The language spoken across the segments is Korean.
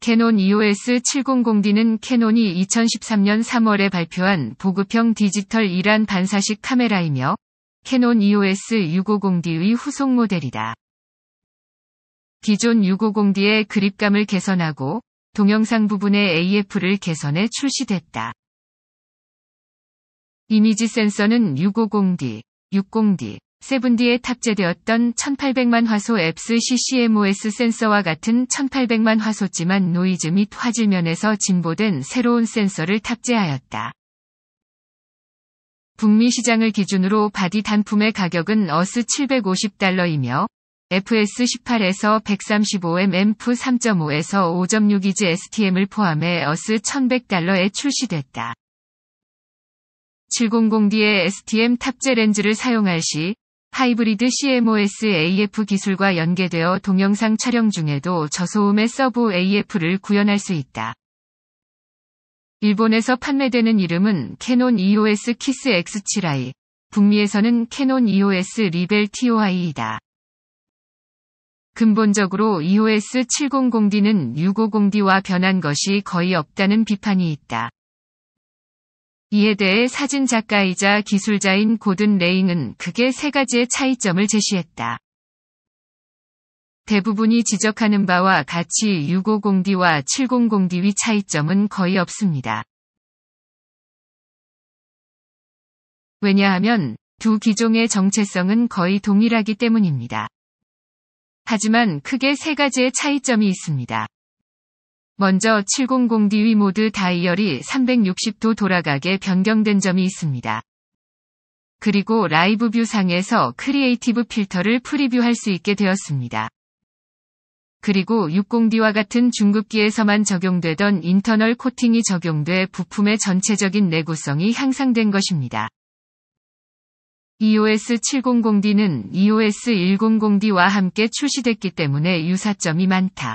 캐논 EOS 700D는 캐논이 2013년 3월에 발표한 보급형 디지털 이란 반사식 카메라이며 캐논 EOS 650D의 후속 모델이다. 기존 650D의 그립감을 개선하고 동영상 부분의 AF를 개선해 출시됐다. 이미지 센서는 650D, 60D, 세븐디에 탑재되었던 1800만 화소 앱스 CCMOS 센서와 같은 1800만 화소지만 노이즈 및 화질 면에서 진보된 새로운 센서를 탑재하였다. 북미 시장을 기준으로 바디 단품의 가격은 어스 750달러이며 FS18에서 135M M3.5에서 5.6이지 STM을 포함해 어스 1100달러에 출시됐다. 700D의 STM 탑재 렌즈를 사용할 시 하이브리드 CMOS AF 기술과 연계되어 동영상 촬영 중에도 저소음의 서브 AF를 구현할 수 있다. 일본에서 판매되는 이름은 캐논 EOS 키스 X7i, 북미에서는 캐논 EOS 리벨 TOI이다. 근본적으로 EOS 700D는 650D와 변한 것이 거의 없다는 비판이 있다. 이에 대해 사진작가이자 기술자인 고든 레잉은 크게 세 가지의 차이점을 제시했다. 대부분이 지적하는 바와 같이 650D와 700D의 차이점은 거의 없습니다. 왜냐하면 두 기종의 정체성은 거의 동일하기 때문입니다. 하지만 크게 세 가지의 차이점이 있습니다. 먼저 7 0 0 d 위 모드 다이얼이 360도 돌아가게 변경된 점이 있습니다. 그리고 라이브 뷰 상에서 크리에이티브 필터를 프리뷰할 수 있게 되었습니다. 그리고 60D와 같은 중급기에서만 적용되던 인터널 코팅이 적용돼 부품의 전체적인 내구성이 향상된 것입니다. EOS 700D는 EOS 100D와 함께 출시됐기 때문에 유사점이 많다.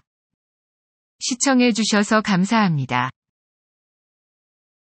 시청해주셔서 감사합니다.